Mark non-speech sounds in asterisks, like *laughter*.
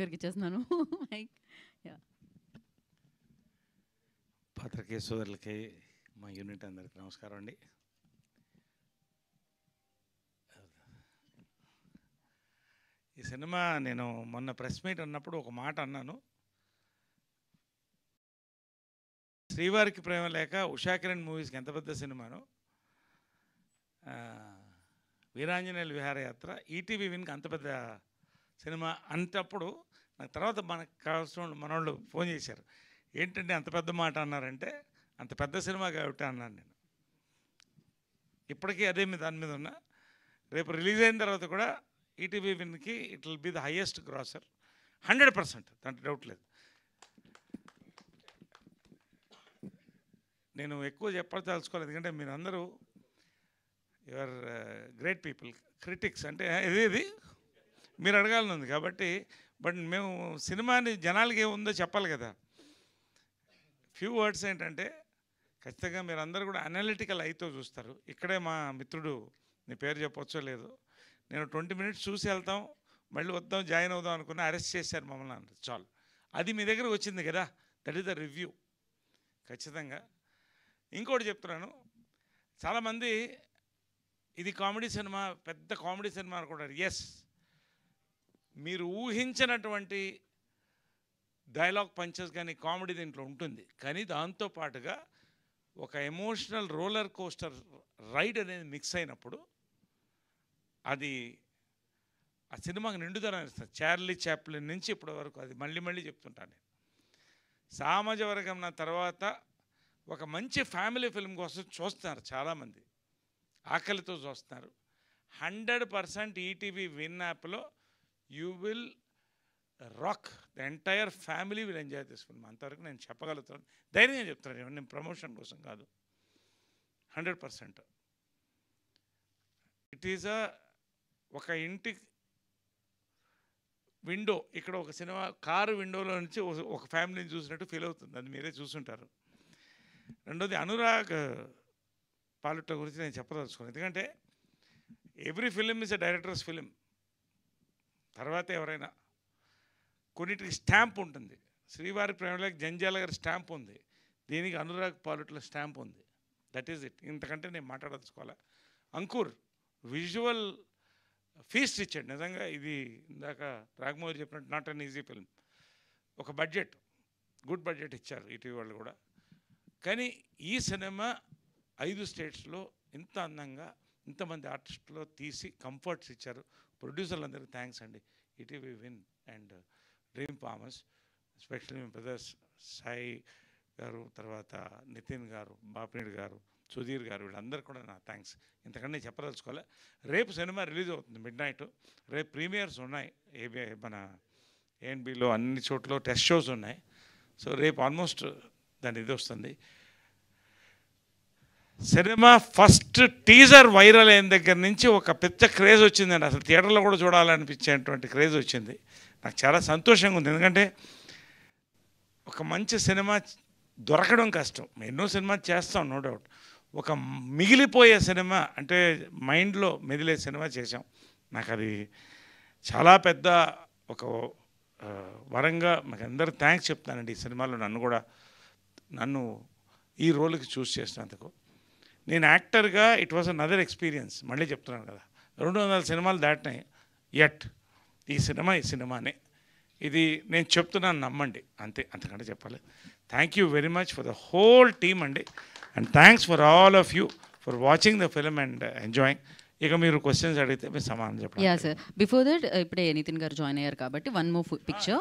గారికి ఇచ్చేస్తున్నాను మైక్ *laughs* సోదరులకి మా యూనిట్ అందరికి నమస్కారం అండి ఈ సినిమా నేను మొన్న ప్రెస్ మీట్ అన్నప్పుడు ఒక మాట అన్నాను శ్రీవారికి ప్రేమ లేక ఉషాకిరణ్ మూవీస్కి ఎంత పెద్ద సినిమాను వీరాంజనేయులు విహారయాత్ర ఈటీవీ విన్కి అంత పెద్ద సినిమా అంటప్పుడు నాకు తర్వాత మనకు కావాల్సిన మనోళ్ళు ఫోన్ చేశారు ఏంటంటే అంత పెద్ద మాట అన్నారంటే అంత పెద్ద సినిమా కాబట్టి అన్నాను నేను ఇప్పటికీ అదే మీద దాని మీద ఉన్నా రేపు రిలీజ్ అయిన తర్వాత కూడా ఈటీవీ విన్కి it will be the highest grosser hundred percent దాంట్లో డౌట్ లేదు నేను ఎక్కువ చెప్పదలుచుకోలేదు ఎందుకంటే మీరు అందరూ యువర్ గ్రేట్ పీపుల్ క్రిటిక్స్ అంటే ఇది ఇది మీరు అడగాలనుంది కాబట్టి బట్ మేము సినిమాని జనాలకి ఏముందో చెప్పాలి కదా ఫ్యూ వర్డ్స్ ఏంటంటే ఖచ్చితంగా మీరు అందరు కూడా అనాలిటికల్ అయితో చూస్తారు ఇక్కడే మా మిత్రుడు నీ పేరు చెప్పొచ్చో లేదు నేను ట్వంటీ మినిట్స్ చూసి వెళ్తాం మళ్ళీ వద్దాం జాయిన్ అవుదాం అనుకుని అరెస్ట్ చేశారు మమ్మల్ని అంత చాలు అది మీ దగ్గరకు వచ్చింది కదా దట్ ఈస్ ద రివ్యూ ఖచ్చితంగా ఇంకోటి చెప్తున్నాను చాలామంది ఇది కామెడీ సినిమా పెద్ద కామెడీ సినిమా అనుకుంటారు ఎస్ మీరు ఊహించినటువంటి డైలాగ్ పంచెస్ కానీ కామెడీ దీంట్లో ఉంటుంది కానీ దాంతో పాటుగా ఒక ఎమోషనల్ రోలర్ కోస్టర్ రైడ్ అనేది మిక్స్ అయినప్పుడు అది ఆ సినిమాకి నిండుదనం ఇస్తాను చార్లీ చాప్లిన్ నుంచి ఇప్పటి వరకు అది మళ్ళీ మళ్ళీ చెప్తుంటాను నేను సామాజ వర్గం నా తర్వాత ఒక మంచి ఫ్యామిలీ ఫిల్మ్ కోసం చూస్తున్నారు చాలామంది ఆకలితో చూస్తున్నారు హండ్రెడ్ పర్సెంట్ ఈటీవీ విన్ యాప్లో you will rock the entire family will enjoy this film అంతవరకు నేను చెప్పగలుగుతాను ధైర్యంగా చెప్తున్నాను నేను ప్రమోషన్ కోసం కాదు hundred percent it is a ఒక ఇంటి విండో ఇక్కడ ఒక సినిమా కారు విండోలో నుంచి ఒక ఫ్యామిలీని చూసినట్టు ఫీల్ అవుతుంది అది మీరే చూసుంటారు రెండోది అనురాగ్ పాలిట గురించి నేను చెప్పదలుచుకున్నాను ఎందుకంటే every film is a director's film తర్వాత ఎవరైనా కొన్నిటికి స్టాంప్ ఉంటుంది శ్రీవారి ప్రేమలకు జంజాల గారి స్టాంప్ ఉంది దీనికి అనురాగ్ పాలిట్ల స్టాంప్ ఉంది దట్ ఈజ్ ఇట్ ఇంతకంటే నేను మాట్లాడదుకోవాలా అంకుర్ విజువల్ ఫీస్ట్ ఇచ్చాడు నిజంగా ఇది ఇందాక రాఘమోహన్ చెప్పినట్టు నాట్ అన్ ఈజీ ఫిల్మ్ ఒక బడ్జెట్ గుడ్ బడ్జెట్ ఇచ్చారు ఈటీవీ వాళ్ళు కూడా కానీ ఈ సినిమా ఐదు స్టేట్స్లో ఇంత అందంగా ఇంతమంది ఆర్టిస్టులో తీసి కంఫర్ట్స్ ఇచ్చారు ప్రొడ్యూసర్లందరికీ థ్యాంక్స్ అండి ETV win and dream farmers especially మీ బ్రదర్స్ సాయి గారు తర్వాత నితిన్ గారు బాపినేడు గారు సుధీర్ గారు వీళ్ళందరూ కూడా నా థ్యాంక్స్ ఇంతకంటే చెప్పదలుచుకోలే రేపు సినిమా రిలీజ్ అవుతుంది మిడ్ నైట్ రేపు ప్రీమియర్స్ ఉన్నాయి ఏబి మన ఏఎన్బిలో అన్ని చోట్ల టెస్ట్ షోస్ ఉన్నాయి సో రేపు ఆల్మోస్ట్ దాని ఇది వస్తుంది సినిమా ఫస్ట్ టీజర్ వైరల్ అయిన దగ్గర నుంచి ఒక పెద్ద క్రేజ్ వచ్చిందండి అసలు థియేటర్లో కూడా చూడాలనిపించేటువంటి క్రేజ్ వచ్చింది నాకు చాలా సంతోషంగా ఉంది ఎందుకంటే ఒక మంచి సినిమా దొరకడం కష్టం ఎన్నో సినిమా చేస్తాం నో డౌట్ ఒక మిగిలిపోయే సినిమా అంటే మైండ్లో మెదిలే సినిమా చేసాం నాకు అది చాలా పెద్ద ఒక వరంగా నాకు అందరూ థ్యాంక్స్ చెప్తానండి ఈ సినిమాలో నన్ను కూడా నన్ను ఈ రోల్కి చూస్ చేసినందుకు నేను యాక్టర్గా ఇట్ వాజ్ అనదర్ ఎక్స్పీరియన్స్ మళ్ళీ చెప్తున్నాను కదా రెండు వందల సినిమాలు దాటినాయి ఎట్ ఈ సినిమా ఈ సినిమానే ఇది నేను చెప్తున్నాను నమ్మండి అంతే అంతకంటే చెప్పాలి thank you very much for the whole team అండి and thanks for all of you for watching the film and enjoying ఇక మీరు క్వశ్చన్స్ అడిగితే మీరు సమాధానం చెప్పండి యా సార్ బిఫోర్ దట్ ఇప్పుడే నితిన్ గారు జాయిన్ అయ్యారు కాబట్టి వన్ మోర్ పిక్చర్